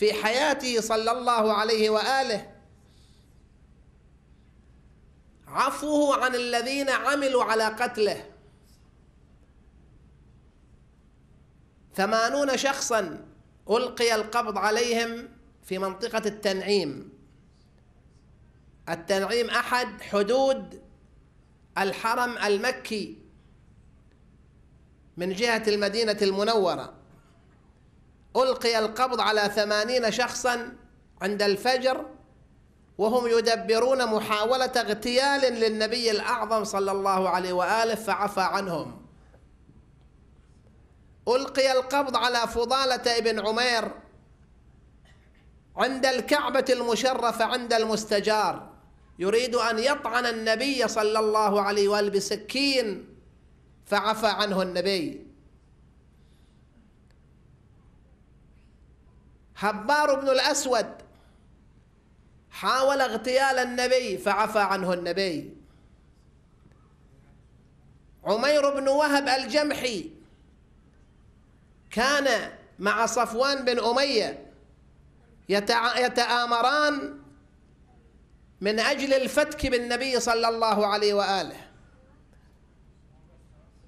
في حياته صلى الله عليه واله عفوه عن الذين عملوا على قتله ثمانون شخصا ألقي القبض عليهم في منطقة التنعيم التنعيم أحد حدود الحرم المكي من جهة المدينة المنورة ألقي القبض على ثمانين شخصا عند الفجر وهم يدبرون محاولة اغتيال للنبي الأعظم صلى الله عليه وآله فعفى عنهم ألقي القبض على فضالة ابن عمير عند الكعبة المشرفة عند المستجار يريد أن يطعن النبي صلى الله عليه وآله بسكين فعفى عنه النبي حبار بن الأسود حاول اغتيال النبي فعفى عنه النبي عمير بن وهب الجمحي كان مع صفوان بن أمية يتآمران من أجل الفتك بالنبي صلى الله عليه وآله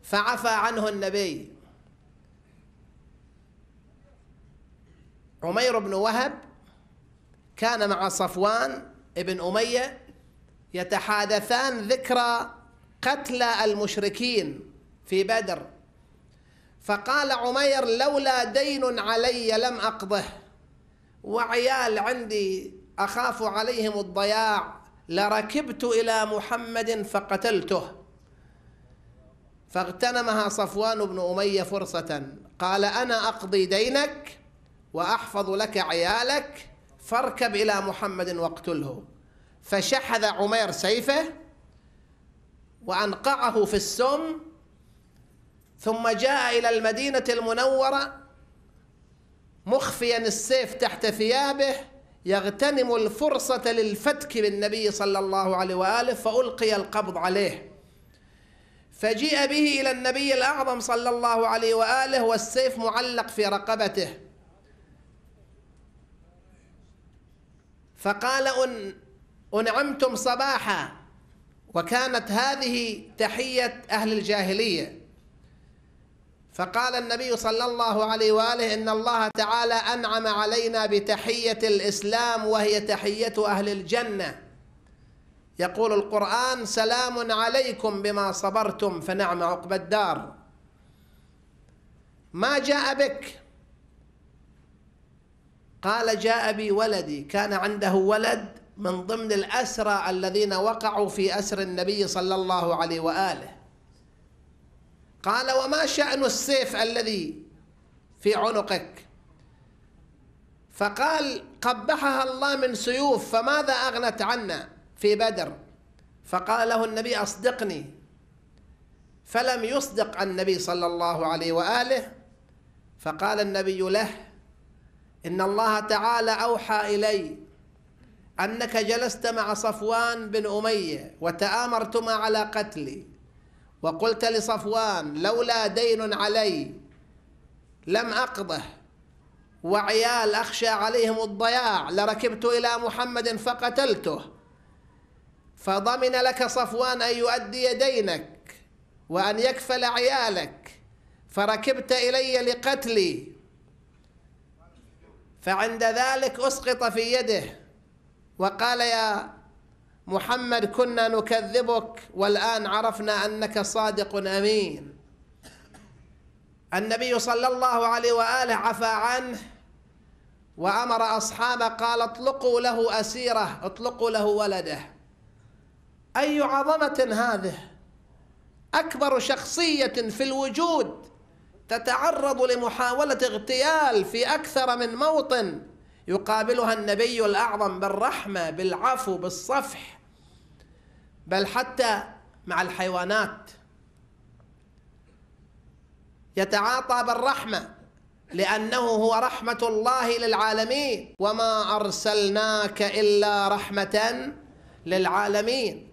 فعفى عنه النبي عمير بن وهب كان مع صفوان بن أمية يتحادثان ذكرى قتلى المشركين في بدر فقال عمير لولا دين علي لم أقضه وعيال عندي أخاف عليهم الضياع لركبت إلى محمد فقتلته فاغتنمها صفوان بن أمية فرصة قال أنا أقضي دينك وأحفظ لك عيالك فاركب إلى محمد واقتله فشحذ عمير سيفه وأنقعه في السم ثم جاء إلى المدينة المنورة مخفيا السيف تحت ثيابه يغتنم الفرصة للفتك بالنبي صلى الله عليه وآله فألقي القبض عليه فجيء به إلى النبي الأعظم صلى الله عليه وآله والسيف معلق في رقبته فقال أن أنعمتم صباحا وكانت هذه تحية أهل الجاهلية فقال النبي صلى الله عليه وآله إن الله تعالى أنعم علينا بتحية الإسلام وهي تحية أهل الجنة يقول القرآن سلام عليكم بما صبرتم فنعم عقب الدار ما جاء بك قال جاء بي ولدي كان عنده ولد من ضمن الأسرى الذين وقعوا في أسر النبي صلى الله عليه وآله قال وما شأن السيف الذي في عنقك فقال قبحها الله من سيوف فماذا أغنت عنا في بدر فقال له النبي أصدقني فلم يصدق النبي صلى الله عليه وآله فقال النبي له إن الله تعالى أوحى إلي أنك جلست مع صفوان بن أمية وتآمرتما على قتلي وقلت لصفوان لولا دين علي لم أقضه وعيال أخشى عليهم الضياع لركبت إلى محمد فقتلته فضمن لك صفوان أن يؤدي دينك وأن يكفل عيالك فركبت إلي لقتلي فعند ذلك اسقط في يده وقال يا محمد كنا نكذبك والان عرفنا انك صادق امين النبي صلى الله عليه واله عفى عنه وامر اصحابه قال اطلقوا له اسيره اطلقوا له ولده اي عظمه هذه اكبر شخصيه في الوجود تتعرض لمحاولة اغتيال في أكثر من موطن يقابلها النبي الأعظم بالرحمة بالعفو بالصفح بل حتى مع الحيوانات يتعاطى بالرحمة لأنه هو رحمة الله للعالمين وما أرسلناك إلا رحمة للعالمين